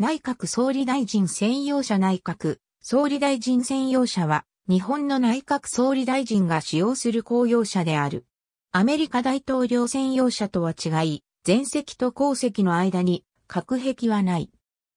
内閣総理大臣専用車内閣総理大臣専用車は日本の内閣総理大臣が使用する公用車である。アメリカ大統領専用車とは違い、前席と後席の間に隔壁はない。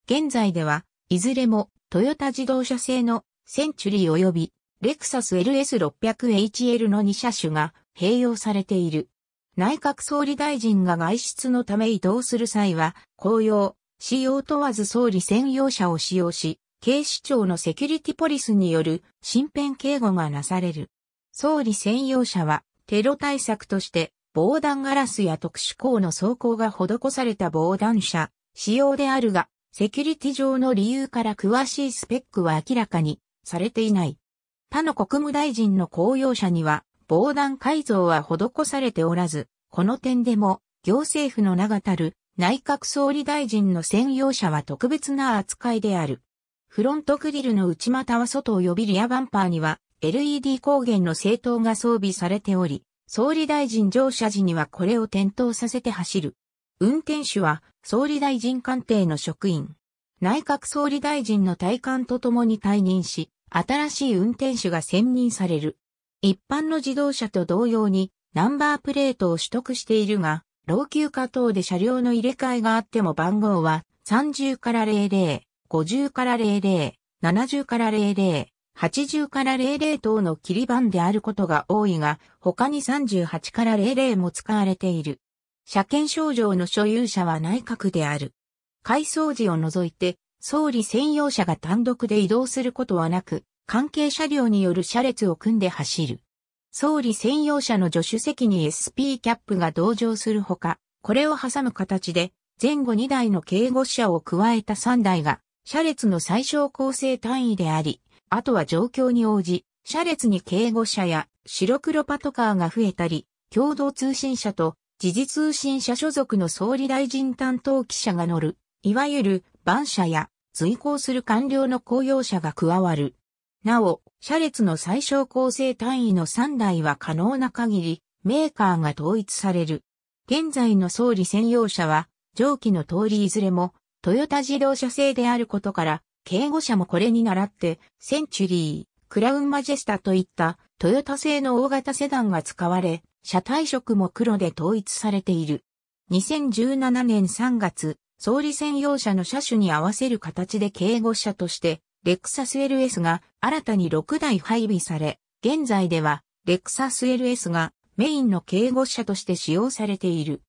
現在では、いずれもトヨタ自動車製のセンチュリー及びレクサス LS600HL の2車種が併用されている。内閣総理大臣が外出のため移動する際は、公用、使用問わず総理専用車を使用し、警視庁のセキュリティポリスによる身辺警護がなされる。総理専用車はテロ対策として防弾ガラスや特殊鋼の走行が施された防弾車使用であるが、セキュリティ上の理由から詳しいスペックは明らかにされていない。他の国務大臣の公用車には防弾改造は施されておらず、この点でも行政府の名がたる内閣総理大臣の専用車は特別な扱いである。フロントグリルの内股は外及びリアバンパーには LED 光源の正当が装備されており、総理大臣乗車時にはこれを点灯させて走る。運転手は総理大臣官邸の職員。内閣総理大臣の退官とともに退任し、新しい運転手が選任される。一般の自動車と同様にナンバープレートを取得しているが、老朽化等で車両の入れ替えがあっても番号は30から00、50から00、70から00、80から00等の切り番であることが多いが、他に38から00も使われている。車検証状の所有者は内閣である。改装時を除いて、総理専用車が単独で移動することはなく、関係車両による車列を組んで走る。総理専用車の助手席に SP キャップが同乗するほか、これを挟む形で前後2台の警護車を加えた3台が車列の最小構成単位であり、あとは状況に応じ、車列に警護車や白黒パトカーが増えたり、共同通信車と時事通信社所属の総理大臣担当記者が乗る、いわゆる番車や随行する官僚の公用車が加わる。なお、車列の最小構成単位の3台は可能な限り、メーカーが統一される。現在の総理専用車は、上記の通りいずれも、トヨタ自動車製であることから、警護車もこれに倣って、センチュリー、クラウンマジェスタといったトヨタ製の大型セダンが使われ、車体色も黒で統一されている。2017年3月、総理専用車の車種に合わせる形で警護車としてレクサス LS が新たに6台配備され、現在ではレクサス LS がメインの警護車として使用されている。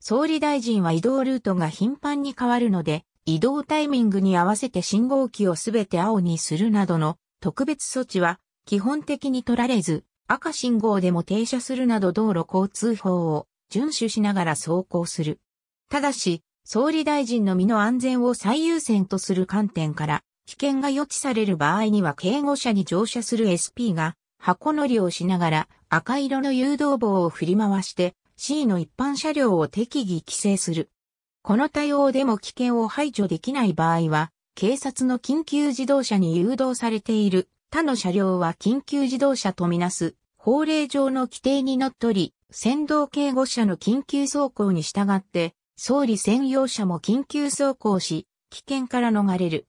総理大臣は移動ルートが頻繁に変わるので、移動タイミングに合わせて信号機をすべて青にするなどの特別措置は基本的に取られず、赤信号でも停車するなど道路交通法を遵守しながら走行する。ただし、総理大臣の身の安全を最優先とする観点から、危険が予知される場合には警護車に乗車する SP が箱乗りをしながら赤色の誘導棒を振り回して C の一般車両を適宜規制する。この対応でも危険を排除できない場合は警察の緊急自動車に誘導されている他の車両は緊急自動車とみなす法令上の規定にのっとり、先導警護車の緊急走行に従って、総理専用車も緊急走行し、危険から逃れる。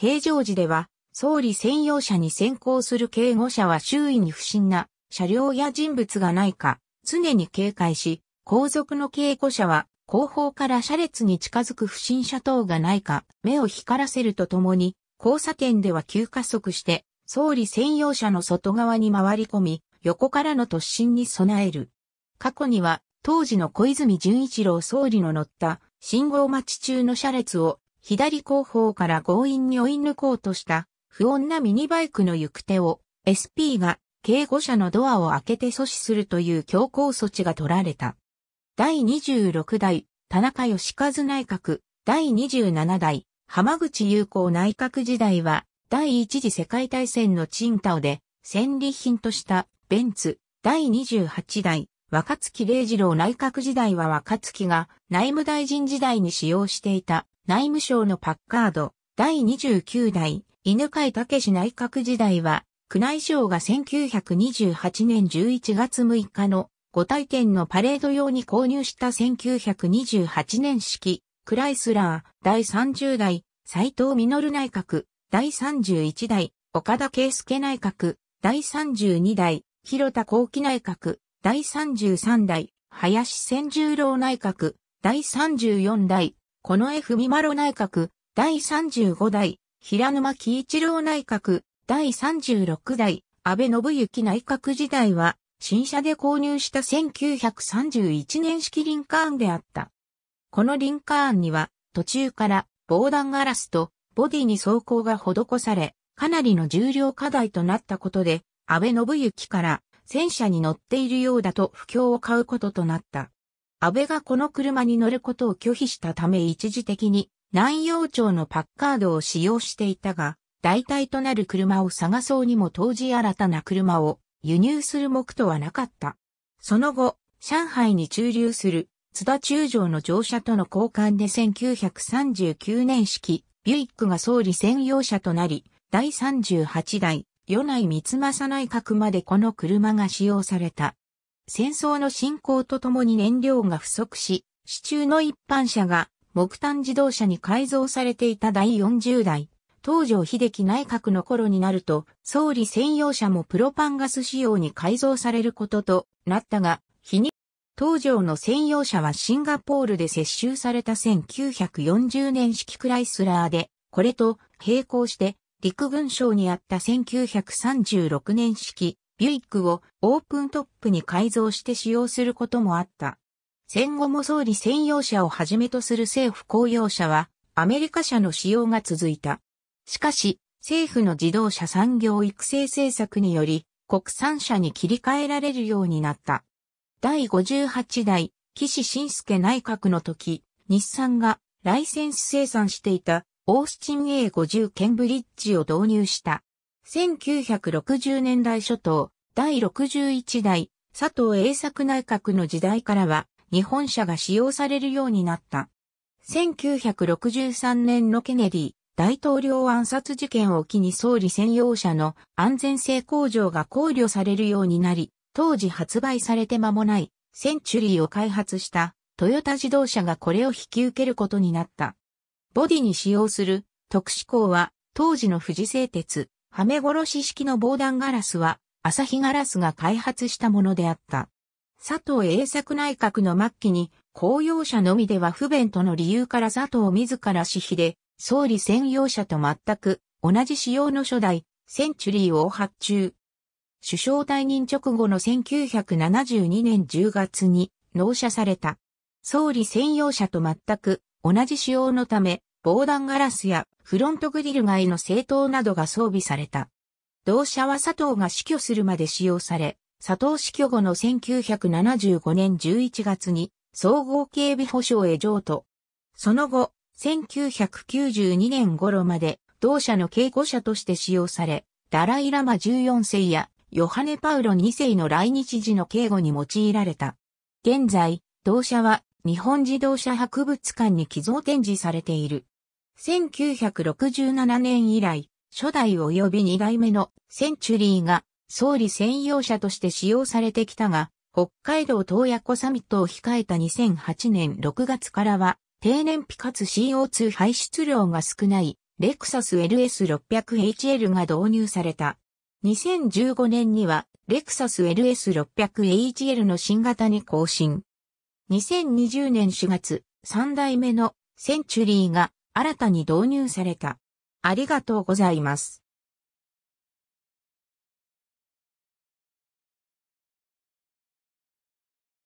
平常時では、総理専用車に先行する警護車は周囲に不審な車両や人物がないか、常に警戒し、後続の警護車は後方から車列に近づく不審者等がないか、目を光らせるとともに、交差点では急加速して、総理専用車の外側に回り込み、横からの突進に備える。過去には、当時の小泉純一郎総理の乗った信号待ち中の車列を左後方から強引に追い抜こうとした不穏なミニバイクの行く手を SP が警護車のドアを開けて阻止するという強行措置が取られた。第26代田中義和内閣、第27代浜口友好内閣時代は第一次世界大戦のチンタオで戦利品としたベンツ、第28代若月礼二郎内閣時代は若月が内務大臣時代に使用していた内務省のパッカード、第29代、犬飼武内閣時代は、宮内省が1928年11月6日のご体験のパレード用に購入した1928年式、クライスラー、第30代、斎藤実内閣、第31代、岡田圭介内閣、第32代、広田幸喜内閣、第33代、林千十郎内閣、第34代、このミマ丸内閣、第35代、平沼喜一郎内閣、第36代、安倍信行内閣時代は、新車で購入した1931年式リンカーンであった。このリンカーンには、途中から防弾ガラスとボディに装甲が施され、かなりの重量課題となったことで、安倍信行から戦車に乗っているようだと不況を買うこととなった。安倍がこの車に乗ることを拒否したため一時的に南洋町のパッカードを使用していたが、代替となる車を探そうにも当時新たな車を輸入する目途はなかった。その後、上海に駐留する津田中将の乗車との交換で1939年式、ビュイックが総理専用車となり、第38代、米内光政内閣までこの車が使用された。戦争の進行とともに燃料が不足し、市中の一般車が木炭自動車に改造されていた第40代、東条秀樹内閣の頃になると、総理専用車もプロパンガス仕様に改造されることとなったが、日に、東条の専用車はシンガポールで接収された1940年式クライスラーで、これと並行して陸軍省にあった1936年式ビュイックをオープントップに改造して使用することもあった。戦後も総理専用車をはじめとする政府公用車はアメリカ車の使用が続いた。しかし、政府の自動車産業育成政策により国産車に切り替えられるようになった。第58代岸信介内閣の時、日産がライセンス生産していたオースチン A50 ケンブリッジを導入した。1960年代初頭、第61代佐藤栄作内閣の時代からは日本車が使用されるようになった。1963年のケネディ大統領暗殺事件を機に総理専用車の安全性向上が考慮されるようになり、当時発売されて間もないセンチュリーを開発したトヨタ自動車がこれを引き受けることになった。ボディに使用する特殊鋼は当時の富士製鉄、はめ殺し式の防弾ガラスは、朝日ガラスが開発したものであった。佐藤栄作内閣の末期に、公用車のみでは不便との理由から佐藤自ら私費で、総理専用車と全く同じ仕様の初代、センチュリーを発注。首相退任直後の1972年10月に納車された。総理専用車と全く同じ仕様のため、防弾ガラスやフロントグリル外の正灯などが装備された。同社は佐藤が死去するまで使用され、佐藤死去後の1975年11月に総合警備保障へ譲渡。その後、1992年頃まで同社の警護車として使用され、ダライラマ14世やヨハネ・パウロ2世の来日時の警護に用いられた。現在、同社は日本自動車博物館に寄贈展示されている。1967年以来、初代及び2代目のセンチュリーが総理専用車として使用されてきたが、北海道東野湖サミットを控えた2008年6月からは、低燃費かつ CO2 排出量が少ないレクサス LS600HL が導入された。2015年にはレクサス LS600HL の新型に更新。2020年4月、3代目のセンチュリーが新たに導入された。ありがとうございます。